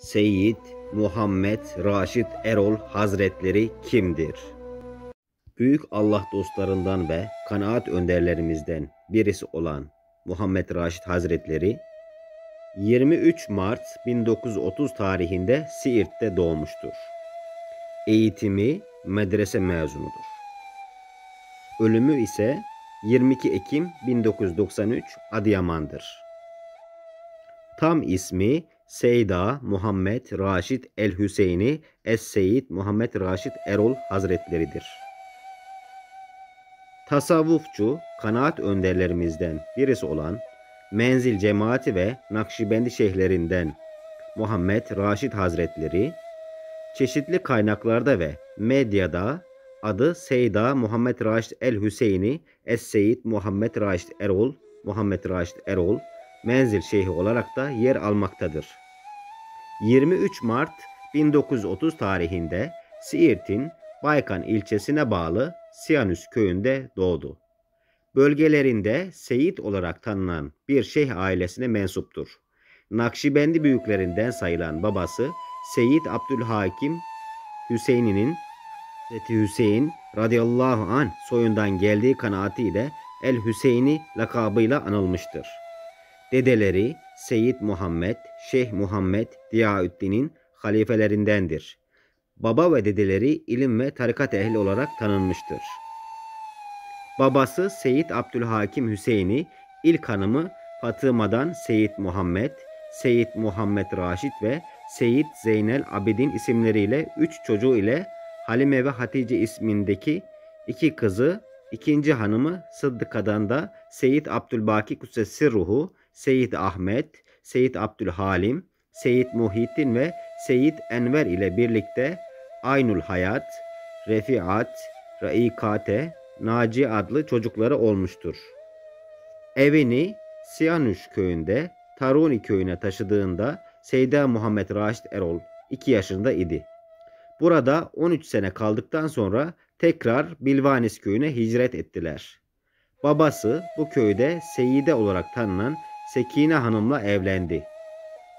Seyyid Muhammed Raşid Erol Hazretleri kimdir? Büyük Allah dostlarından ve kanaat önderlerimizden birisi olan Muhammed Raşid Hazretleri 23 Mart 1930 tarihinde Siirt'te doğmuştur. Eğitimi medrese mezunudur. Ölümü ise 22 Ekim 1993 Adıyaman'dır. Tam ismi Seyda Muhammed Raşit El Hüseyini Es seyit Muhammed Raşit Erol Hazretleridir. Tasavvufçu kanaat önderlerimizden birisi olan Menzil Cemaati ve Nakşibendi şeyhlerinden Muhammed Raşit Hazretleri çeşitli kaynaklarda ve medyada adı Seyda Muhammed Raşit El Hüseyini Es seyit Muhammed Raşit Erol Muhammed Raşit Erol menzil şeyhi olarak da yer almaktadır. 23 Mart 1930 tarihinde Siirt'in Baykan ilçesine bağlı Siyanüs köyünde doğdu. Bölgelerinde Seyit olarak tanınan bir şeyh ailesine mensuptur. Nakşibendi büyüklerinden sayılan babası Seyit Abdülhakim Hüseyin'in Hazreti Hüseyin radıyallahu an soyundan geldiği kanaatiyle El Hüseyin'i lakabıyla anılmıştır. Dedeleri Seyit Muhammed, Şeyh Muhammed Diyaüddin'in halifelerindendir. Baba ve dedeleri ilim ve tarikat ehli olarak tanınmıştır. Babası Seyit Abdülhakim Hüseyin'i, ilk hanımı Fatıma'dan Seyit Muhammed, Seyit Muhammed Raşid ve Seyit Zeynel Abidin isimleriyle üç çocuğu ile Halime ve Hatice ismindeki iki kızı, ikinci hanımı Sıddıka'dan da Seyit Abdülbaki Kutsesi Ruhu, Seyyid Ahmet, Seyit Abdülhalim, Seyit Muhittin ve Seyit Enver ile birlikte Aynul Hayat, Refiat, Raikate, Naci adlı çocukları olmuştur. Evini Siyanuş köyünde Taruni köyüne taşıdığında Seyda Muhammed Raşit Erol 2 yaşında idi. Burada 13 sene kaldıktan sonra tekrar Bilvanis köyüne hicret ettiler. Babası bu köyde Seyide olarak tanınan Sekine Hanım'la evlendi.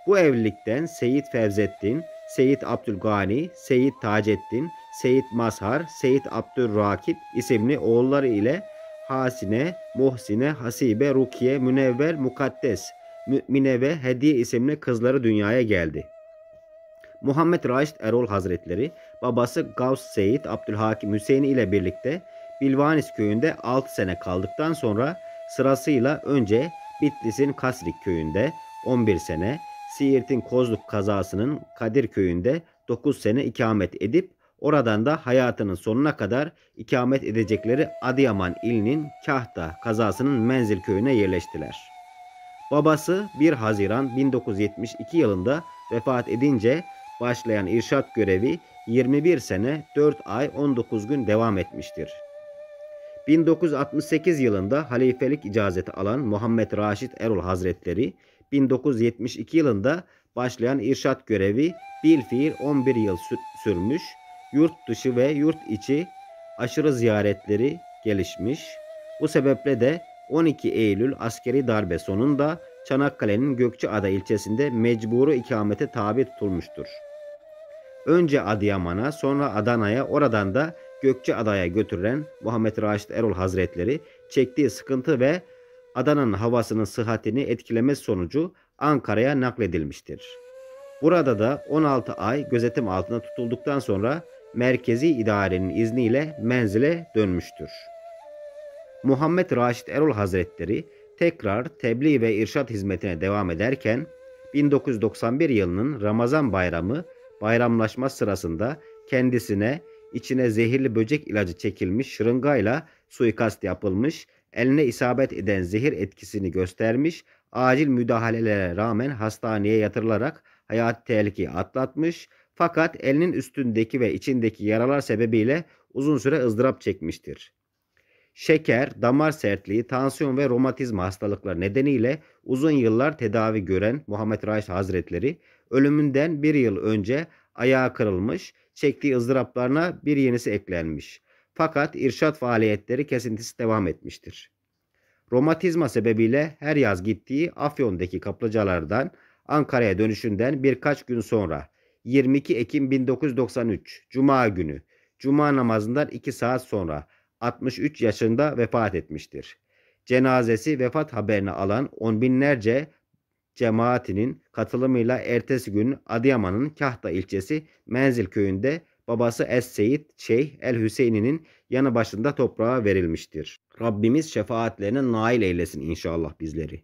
Bu evlilikten Seyit Fevzettin, Seyit Abdülgani, Seyit Taceddin, Seyit Mazhar, Seyit Abdülrakip isimli oğulları ile Hasine, Muhsine, Hasibe, Rukiye, Münevver, Mukaddes, Mümine ve Hediye isimli kızları dünyaya geldi. Muhammed Raşid Erol Hazretleri babası Gavs Seyit Abdülhakim Hüseyin ile birlikte Bilvanis köyünde 6 sene kaldıktan sonra sırasıyla önce Bitlis'in Kasrik köyünde 11 sene, Siirt'in Kozluk kazasının Kadir köyünde 9 sene ikamet edip oradan da hayatının sonuna kadar ikamet edecekleri Adıyaman ilinin Kahta kazasının Menzil köyüne yerleştiler. Babası 1 Haziran 1972 yılında vefat edince başlayan irşat görevi 21 sene 4 ay 19 gün devam etmiştir. 1968 yılında halifelik icazeti alan Muhammed Raşit Erol Hazretleri 1972 yılında başlayan irşat görevi bilfiil 11 yıl sürmüş, yurt dışı ve yurt içi aşırı ziyaretleri gelişmiş. Bu sebeple de 12 Eylül askeri darbe sonunda Çanakkale'nin Gökçeada ilçesinde mecburu ikamete tabi tutulmuştur. Önce Adıyaman'a sonra Adana'ya oradan da adaya götürülen Muhammed Raşit Erol Hazretleri çektiği sıkıntı ve Adana'nın havasının sıhhatini etkilemesi sonucu Ankara'ya nakledilmiştir. Burada da 16 ay gözetim altında tutulduktan sonra merkezi idarenin izniyle menzile dönmüştür. Muhammed Raşit Erol Hazretleri tekrar tebliğ ve irşat hizmetine devam ederken 1991 yılının Ramazan bayramı bayramlaşma sırasında kendisine içine zehirli böcek ilacı çekilmiş şırıngayla suikast yapılmış, eline isabet eden zehir etkisini göstermiş, acil müdahalelere rağmen hastaneye yatırılarak hayat tehlikeyi atlatmış fakat elinin üstündeki ve içindeki yaralar sebebiyle uzun süre ızdırap çekmiştir. Şeker, damar sertliği, tansiyon ve romatizma hastalıkları nedeniyle uzun yıllar tedavi gören Muhammed Raif Hazretleri ölümünden bir yıl önce ayağı kırılmış, çektiği ızdıraplarına bir yenisi eklenmiş. Fakat irşat faaliyetleri kesintisi devam etmiştir. Romatizma sebebiyle her yaz gittiği Afyon'daki kaplıcalardan Ankara'ya dönüşünden birkaç gün sonra 22 Ekim 1993 Cuma günü Cuma namazından 2 saat sonra 63 yaşında vefat etmiştir. Cenazesi vefat haberini alan on binlerce cemaatinin katılımıyla ertesi gün Adıyaman'ın Kahta ilçesi Menzil köyünde babası Es Seyit Şeyh El Hüseyin'in yanı başında toprağa verilmiştir. Rabbimiz şefaatlerine nail eylesin inşallah bizleri.